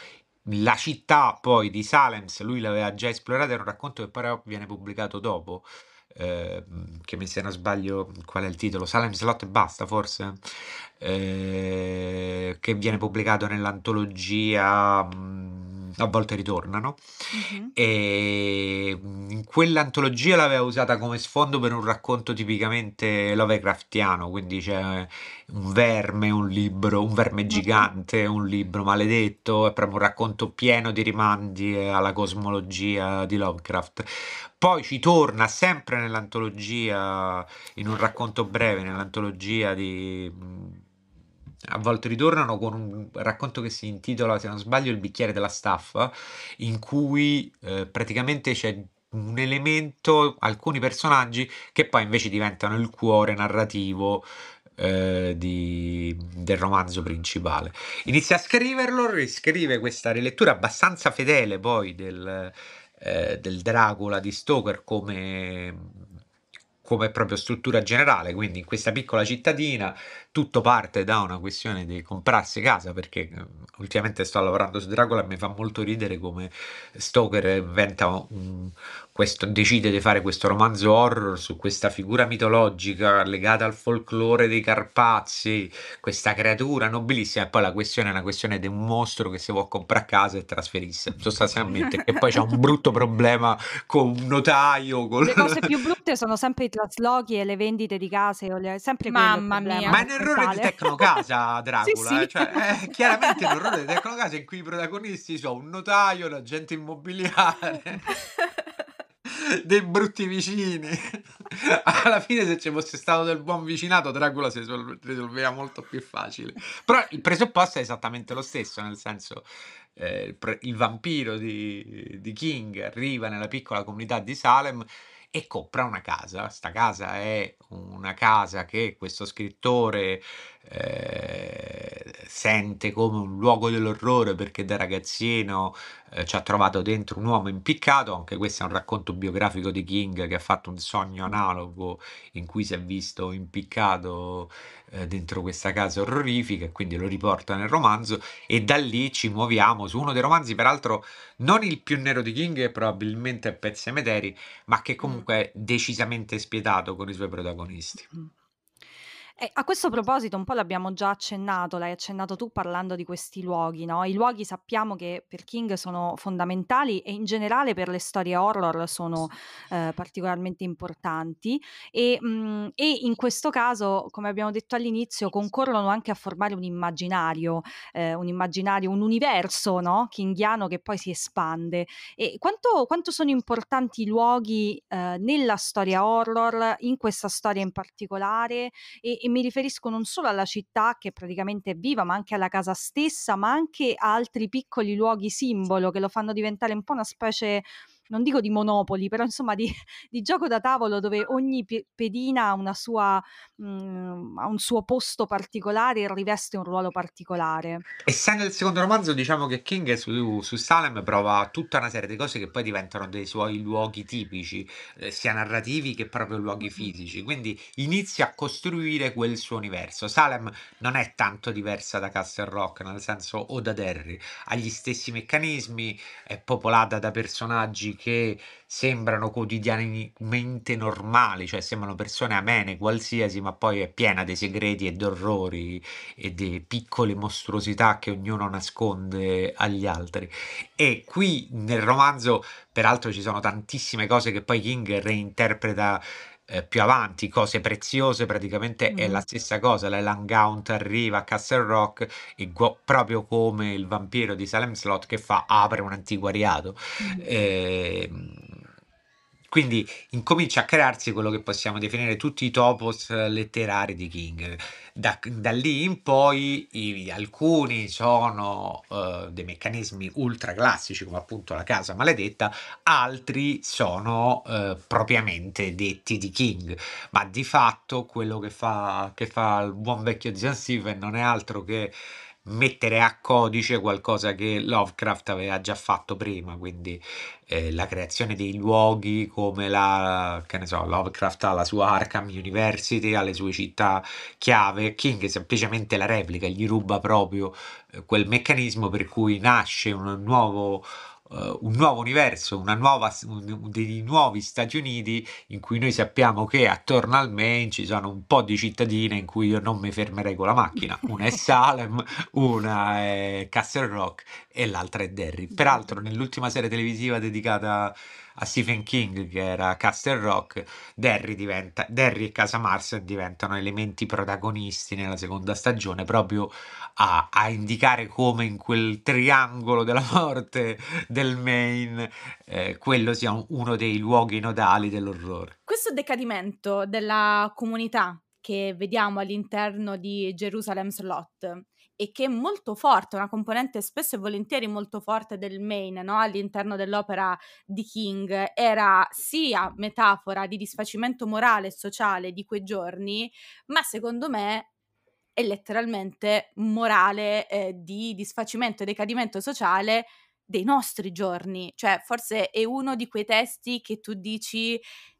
La città poi di Salem, lui l'aveva già esplorata in un racconto che però viene pubblicato dopo, eh, che mi se non sbaglio qual è il titolo, Salem Slot e basta forse, eh, che viene pubblicato nell'antologia mh, mm, A volte ritornano. Uh-huh. Mm-hmm. E mm, in quell'antologia l'aveva usata come sfondo per un racconto tipicamente Lovecraftiano, quindi c'è un verme, un libro, un verme mm-hmm. gigante, un libro maledetto, è proprio un racconto pieno di rimandi alla cosmologia di Lovecraft. Poi ci torna sempre nell'antologia, in un racconto breve, nell'antologia di mm, a volte ritornano con un racconto che si intitola, se non sbaglio, Il bicchiere della staffa, in cui eh, praticamente c'è un elemento, alcuni personaggi che poi invece diventano il cuore narrativo eh, di, del romanzo principale. Inizia a scriverlo, riscrive questa rilettura abbastanza fedele poi del, eh, del Dracula di Stoker come come proprio struttura generale, quindi in questa piccola cittadina tutto parte da una questione di comprarsi casa perché eh, ultimamente sto lavorando su Dracula e mi fa molto ridere come Stoker inventa un, questo, decide di fare questo romanzo horror su questa figura mitologica legata al folklore dei Carpazi, questa creatura nobilissima. E poi la questione è una questione di un mostro che si può comprare a casa e trasferirsi sostanzialmente. e poi c'è un brutto problema con un notaio. Con... Le cose più brutte sono sempre i traslochi e le vendite di case. O le... sempre Mamma mia, ma è un errore di Tecnocasa, <laughs> Dracula. sì, sì. Eh, cioè, è chiaramente un errore di Tecnocasa in cui i protagonisti sono un notaio, un agente immobiliare. <laughs> dei brutti vicini. Alla fine, se ci fosse stato del buon vicinato, Dracula si risolveva molto più facile. Però il presupposto è esattamente lo stesso, nel senso. Eh, il, pre- il, vampiro di, di King arriva nella piccola comunità di Salem e compra una casa. Sta casa è una casa che questo scrittore eh, sente come un luogo dell'orrore perché da ragazzino eh, ci ha trovato dentro un uomo impiccato, anche questo è un racconto biografico di King che ha fatto un sogno analogo in cui si è visto impiccato eh, dentro questa casa orrorifica e quindi lo riporta nel romanzo e da lì ci muoviamo su uno dei romanzi peraltro non il più nero di King che probabilmente è Pet Sematary ma che mm. comunque è decisamente spietato con i suoi protagonisti. Mm. Eh, a questo proposito, un po' l'abbiamo già accennato, l'hai accennato tu parlando di questi luoghi, no? I luoghi sappiamo che per King sono fondamentali e in generale per le storie horror sono eh, particolarmente importanti e, mh, mm, e, in questo caso, come abbiamo detto all'inizio, concorrono anche a formare un immaginario, eh, un immaginario, un universo, no? Kinghiano che poi si espande. E quanto, quanto sono importanti i luoghi eh, nella storia horror, in questa storia in particolare? E, e mi riferisco non solo alla città che praticamente è viva, ma anche alla casa stessa, ma anche a altri piccoli luoghi simbolo che lo fanno diventare un po' una specie non dico di monopoli, però insomma di, <laughs> di gioco da tavolo dove ogni pe- pedina ha, sua, mh, mm, ha, un suo posto particolare e riveste un ruolo particolare. Essendo il secondo romanzo, diciamo che King su, su Salem prova tutta una serie di cose che poi diventano dei suoi luoghi tipici, eh, sia narrativi che proprio luoghi mm-hmm. fisici, quindi inizia a costruire quel suo universo. Salem non è tanto diversa da Castle Rock, nel senso o da Derry, ha gli stessi meccanismi, è popolata da personaggi che sembrano quotidianamente normali, cioè sembrano persone amene qualsiasi, ma poi è piena di segreti e d'orrori e di piccole mostruosità che ognuno nasconde agli altri. E qui nel romanzo, peraltro, ci sono tantissime cose che poi King reinterpreta eh, più avanti, cose preziose, praticamente è la mm-hmm. stessa cosa, la Langaunt arriva a Castle Rock e gu- proprio come il vampiro di Salem Slot che fa apre un antiquariato. Mm-hmm. Eh, quindi incomincia a crearsi quello che possiamo definire tutti i topos eh, letterari di King. Da, da lì in poi i, alcuni sono uh, dei meccanismi ultra classici, come appunto la casa maledetta, altri sono uh, propriamente detti di King. Ma di fatto quello che fa, che fa il buon vecchio John Steven non è altro che mettere a codice qualcosa che Lovecraft aveva già fatto prima, quindi eh, la creazione dei luoghi come la, che ne so, Lovecraft ha la sua Arkham University, ha le sue città chiave, King semplicemente la replica, gli ruba proprio eh, quel meccanismo per cui nasce un nuovo uh, un nuovo universo, nuova, un, dei nuovi Stati Uniti in cui noi sappiamo che attorno al Maine ci sono un po' di cittadine in cui io non mi fermerei con la macchina. Una è Salem, una è Castle Rock e l'altra è Derry. Peraltro nell'ultima serie televisiva dedicata a Stephen King, che era Castle Rock, Derry, diventa, Derry e Casa Marson diventano elementi protagonisti nella seconda stagione, proprio a, a, indicare come in quel triangolo della morte del Maine eh, quello sia uno dei luoghi nodali dell'orrore. Questo decadimento della comunità che vediamo all'interno di Jerusalem's Lot e che è molto forte, una componente spesso e volentieri molto forte del main no? all'interno dell'opera di King, era sia metafora di disfacimento morale e sociale di quei giorni, ma secondo me è letteralmente morale eh, di disfacimento e decadimento sociale dei nostri giorni, cioè forse è uno di quei testi che tu dici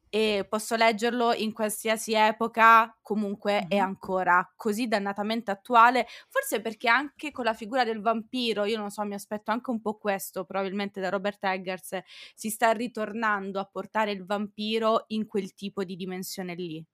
e posso leggerlo in qualsiasi epoca, comunque mm-hmm. è ancora così dannatamente attuale, forse perché anche con la figura del vampiro, io non so, mi aspetto anche un po' questo, probabilmente da Robert Eggers si sta ritornando a portare il vampiro in quel tipo di dimensione lì.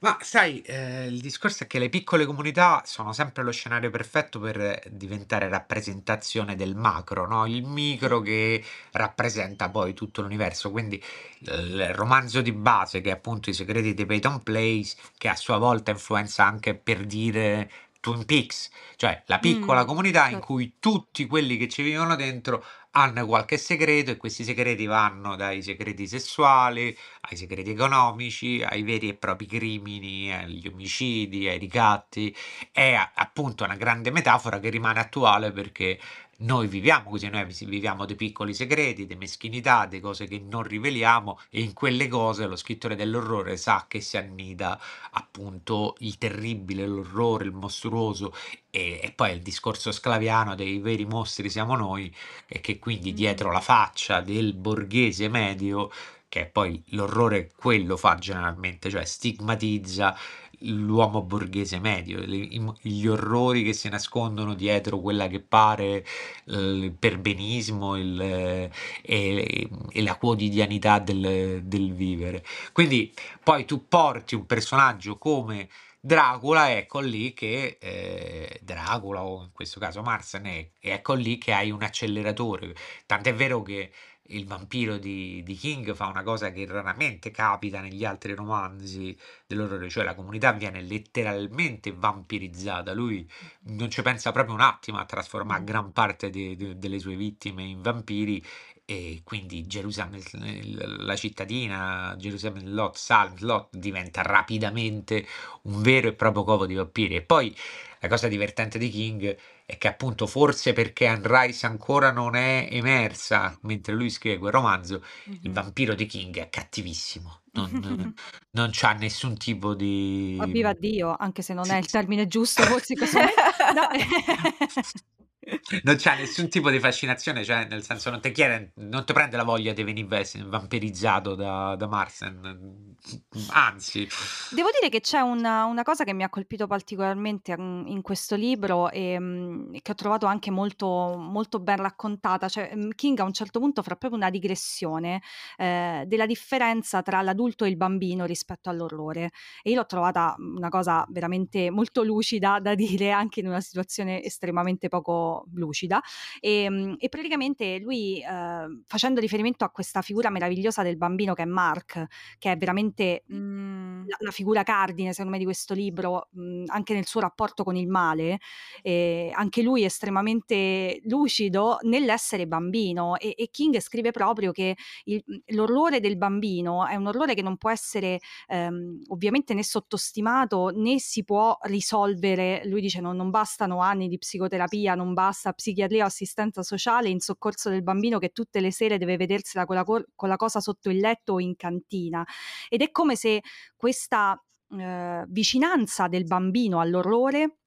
Ma sai, ehm, il discorso è che le piccole comunità sono sempre lo scenario perfetto per diventare rappresentazione del macro, no, il micro che rappresenta poi tutto l'universo. Quindi il romanzo di base, che è appunto I segreti di Peyton Place, che a sua volta influenza anche per dire Twin Peaks, cioè la mm, piccola Mm, comunità in certo. cui tutti quelli che ci vivono dentro hanno qualche segreto e questi segreti vanno dai segreti sessuali ai segreti economici, ai veri e propri crimini, agli omicidi, ai ricatti. È appunto una grande metafora che rimane attuale perché noi viviamo così, noi viviamo dei piccoli segreti, delle meschinità, delle cose che non riveliamo e in quelle cose lo scrittore dell'orrore sa che si annida appunto il terribile, l'orrore, il mostruoso e, e poi il discorso sclaviano dei veri mostri siamo noi e che quindi mm. dietro la faccia del borghese medio che poi l'orrore quello fa generalmente, cioè stigmatizza l'uomo borghese medio, gli orrori che si nascondono dietro quella che pare eh, il perbenismo il, eh, e, e, la quotidianità del, del vivere. Quindi poi tu porti un personaggio come Dracula, ecco lì che eh, Dracula o in questo caso Marsan, ecco lì che hai un acceleratore. Tant'è vero che il vampiro di, di, King fa una cosa che raramente capita negli altri romanzi dell'orrore, cioè la comunità viene letteralmente vampirizzata, lui non ci pensa proprio un attimo a trasformare mm. gran parte de, de, delle sue vittime in vampiri e quindi Gerusalemme, la cittadina Gerusalemme Lot, Salm Lot diventa rapidamente un vero e proprio covo di vampiri e poi la cosa divertente di King è è che appunto forse perché Unrise ancora non è emersa mentre lui scrive quel romanzo, mm-hmm. il vampiro di King è cattivissimo. Non, <laughs> non c'ha nessun tipo di. Ma viva Dio, anche se non sì. è il termine giusto, forse così. <laughs> no. Eh non c'ha nessun tipo di fascinazione, cioè nel senso non ti chiede, non ti prende la voglia di venire vampirizzato da, da Marsen, anzi. Devo dire che c'è una, una, cosa che mi ha colpito particolarmente mm, in questo libro e mm, che ho trovato anche molto, molto ben raccontata, cioè mm, King a un certo punto fa proprio una digressione eh, della differenza tra l'adulto e il bambino rispetto all'orrore e io l'ho trovata una cosa veramente molto lucida da <laughs> dire anche in una situazione estremamente poco lucida e, ehm, e praticamente lui eh, facendo riferimento a questa figura meravigliosa del bambino che è Mark che è veramente mm. la, la, figura cardine secondo me di questo libro mh, mm, anche nel suo rapporto con il male eh, anche lui è estremamente lucido nell'essere bambino e, e King scrive proprio che il, l'orrore del bambino è un orrore che non può essere ehm, ovviamente né sottostimato né si può risolvere lui dice no, non bastano anni di psicoterapia non bastano ASA, psichiatria o assistenza sociale in soccorso del bambino che tutte le sere deve vedersela con la, cor- con la cosa sotto il letto o in cantina. Ed è come se questa eh, vicinanza del bambino all'orrore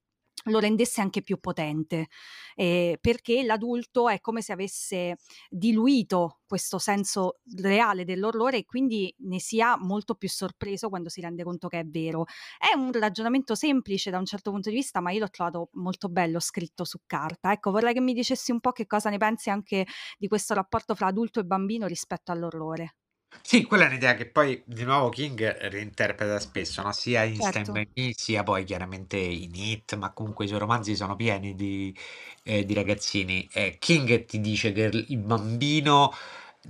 lo rendesse anche più potente, eh, perché l'adulto è come se avesse diluito questo senso reale dell'orrore e quindi ne sia molto più sorpreso quando si rende conto che è vero. È un ragionamento semplice da un certo punto di vista, ma io l'ho trovato molto bello scritto su carta. Ecco, vorrei che mi dicessi un po' che cosa ne pensi anche di questo rapporto fra adulto e bambino rispetto all'orrore. Sì, quella è un'idea che poi di nuovo King reinterpreta spesso, no, sia in certo. Stand By Me, sia poi chiaramente in It, ma comunque i suoi romanzi sono pieni di, ehm, di ragazzini. Ehm, King ti dice che il bambino,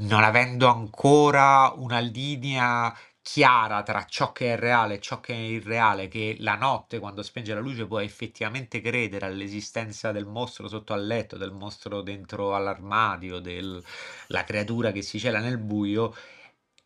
non avendo ancora una linea chiara tra ciò che è reale e ciò che è irreale, che la notte quando spenge la luce può effettivamente credere all'esistenza del mostro sotto al letto, del mostro dentro all'armadio, della creatura che si cela nel buio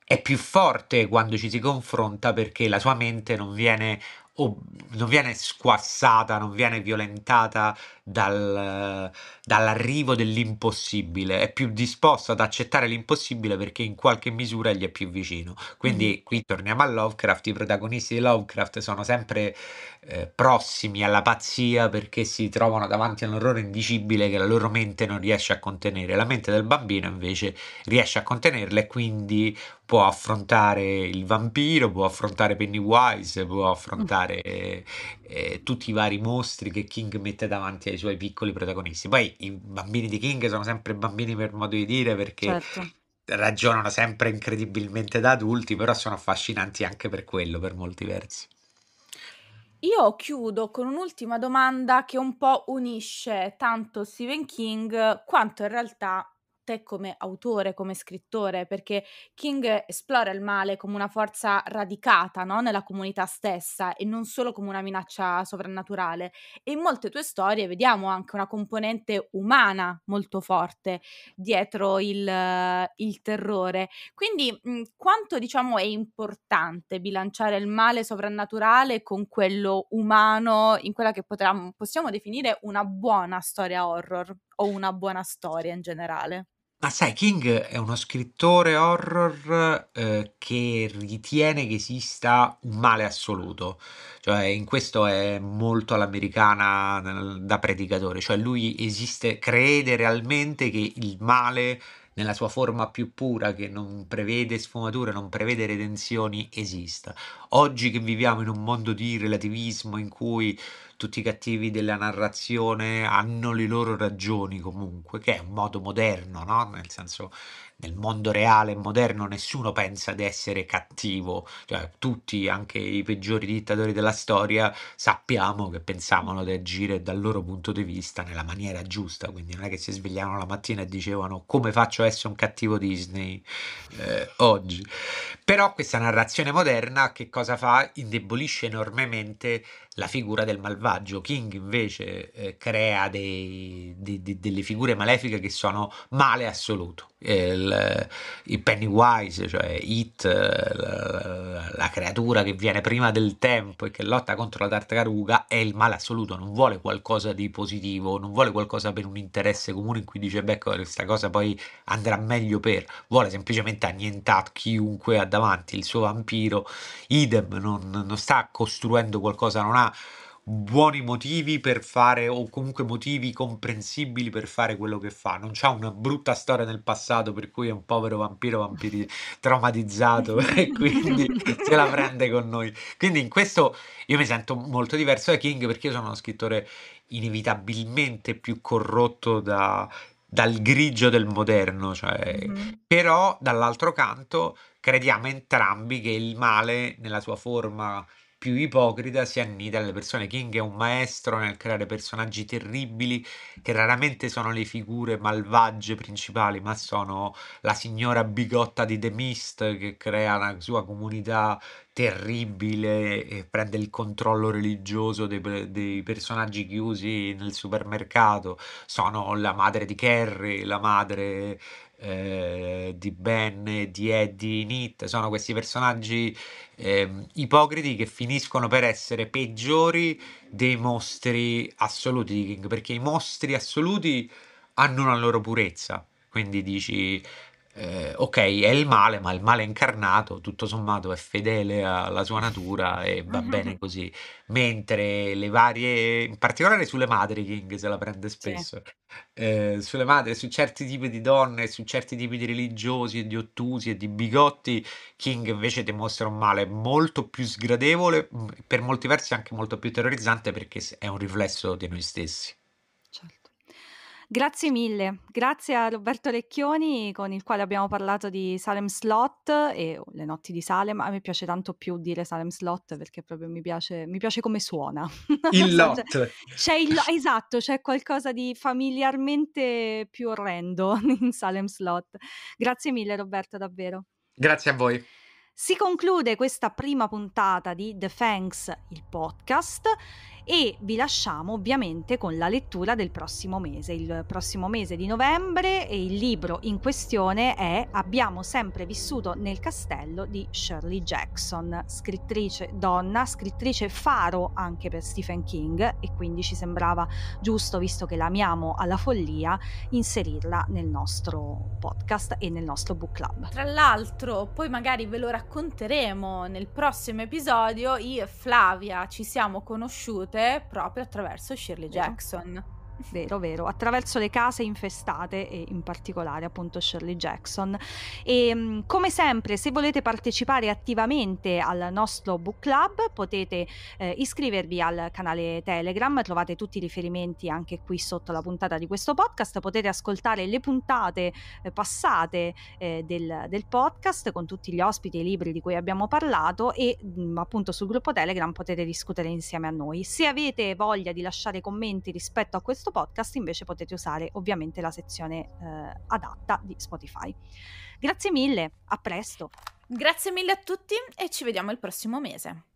è più forte quando ci si confronta perché la sua mente non viene, ob- non viene squassata, non viene violentata dal, dall'arrivo dell'impossibile, è più disposta ad accettare l'impossibile perché in qualche misura gli è più vicino. Quindi mm. qui torniamo a Lovecraft, i protagonisti di Lovecraft sono sempre eh, prossimi alla pazzia perché si trovano davanti a un orrore indicibile che la loro mente non riesce a contenere. La mente del bambino invece riesce a contenerla e quindi può affrontare il vampiro, può affrontare Pennywise, può mm. affrontare eh, tutti i vari mostri che King mette davanti ai suoi piccoli protagonisti. Poi i bambini di King sono sempre bambini per modo di dire perché Certo. ragionano sempre incredibilmente da adulti, però sono affascinanti anche per quello, per molti versi. Io chiudo con un'ultima domanda che un po' unisce tanto Stephen King quanto in realtà te come autore, come scrittore, perché King esplora il male come una forza radicata no? nella comunità stessa e non solo come una minaccia sovrannaturale. E in molte tue storie vediamo anche una componente umana molto forte dietro il, il terrore. Quindi mhmm, quanto diciamo è importante bilanciare il male sovrannaturale con quello umano in quella che potrà, possiamo definire una buona storia horror o una buona storia in generale? Ma sai, King è uno scrittore horror eh, che ritiene che esista un male assoluto, cioè in questo è molto all'americana da predicatore, cioè lui esiste, crede realmente che il male nella sua forma più pura, che non prevede sfumature, non prevede redenzioni, esista. Oggi che viviamo in un mondo di relativismo in cui tutti i cattivi della narrazione hanno le loro ragioni comunque, che è un modo moderno, no? Nel senso, nel mondo reale moderno nessuno pensa di essere cattivo, cioè tutti, anche i peggiori dittatori della storia, sappiamo che pensavano di agire dal loro punto di vista nella maniera giusta, quindi non è che si svegliavano la mattina e dicevano come faccio a essere un cattivo Disney eh, oggi. Però questa narrazione moderna che cosa fa? Indebolisce enormemente la figura del malvagio. King invece eh, crea dei, di, di, delle figure malefiche che sono male assoluto. Eh, il, il Pennywise, cioè It, eh, la, la, creatura che viene prima del tempo e che lotta contro la tartaruga, è il male assoluto, non vuole qualcosa di positivo, non vuole qualcosa per un interesse comune in cui dice, beh, questa cosa poi andrà meglio per, vuole semplicemente annientare chiunque ha davanti il suo vampiro, idem, non, non sta costruendo qualcosa, non ha buoni motivi per fare o comunque motivi comprensibili per fare quello che fa. Non c'ha una brutta storia nel passato per cui è un povero vampiro vampiri- traumatizzato <laughs> e quindi se la prende con noi. Quindi in questo io mi sento molto diverso da King perché io sono uno scrittore inevitabilmente più corrotto da, dal grigio del moderno, cioè. mm-hmm. però dall'altro canto crediamo entrambi che il male nella sua forma più ipocrita si annida alle persone. King è un maestro nel creare personaggi terribili che raramente sono le figure malvagie principali, ma sono la signora bigotta di The Mist che crea la sua comunità terribile e prende il controllo religioso dei, dei, personaggi chiusi nel supermercato. Sono la madre di Carrie, la madre eh, di Ben, di Eddie, Nit, sono questi personaggi eh, ipocriti che finiscono per essere peggiori dei mostri assoluti di King, perché i mostri assoluti hanno una loro purezza, quindi dici eh, ok, è il male, ma il male incarnato tutto sommato è fedele alla sua natura e va mm-hmm. bene così. Mentre le varie, in particolare sulle madri, King se la prende Sì. spesso, eh, sulle madri, su certi tipi di donne, su certi tipi di religiosi e di ottusi e di bigotti, King invece dimostra un male molto più sgradevole, per molti versi anche molto più terrorizzante perché è un riflesso di noi stessi. Grazie mille, grazie a Roberto Lecchioni con il quale abbiamo parlato di Salem Slot e oh, le notti di Salem. A me piace tanto più dire Salem Slot perché proprio mi piace, mi piace come suona. <laughs> Il lot. Cioè, c'è il, esatto, c'è qualcosa di familiarmente più orrendo <laughs> in Salem Slot. Grazie mille Roberto, davvero. Grazie a voi. Si conclude questa prima puntata di The Thanks, il podcast, e vi lasciamo ovviamente con la lettura del prossimo mese, il prossimo mese di novembre e il libro in questione è Abbiamo sempre vissuto nel castello di Shirley Jackson, scrittrice donna, scrittrice faro anche per Stephen King e quindi ci sembrava giusto, visto che l'amiamo alla follia, inserirla nel nostro podcast e nel nostro book club. Tra l'altro, poi magari ve lo racconteremo nel prossimo episodio, io e Flavia ci siamo conosciute note proprio attraverso Shirley Jackson. Vero, vero, attraverso le case infestate e in particolare appunto Shirley Jackson. E ehm, come sempre, se volete partecipare attivamente al nostro book club, potete eh, iscrivervi al canale Telegram, trovate tutti i riferimenti anche qui sotto la puntata di questo podcast, potete ascoltare le puntate eh, passate eh, del, del, podcast con tutti gli ospiti e i libri di cui abbiamo parlato e mh, mm, appunto sul gruppo Telegram potete discutere insieme a noi. Se avete voglia di lasciare commenti rispetto a questo podcast invece potete usare ovviamente la sezione eh, adatta di Spotify. Grazie mille, a presto. Grazie mille a tutti e ci vediamo il prossimo mese.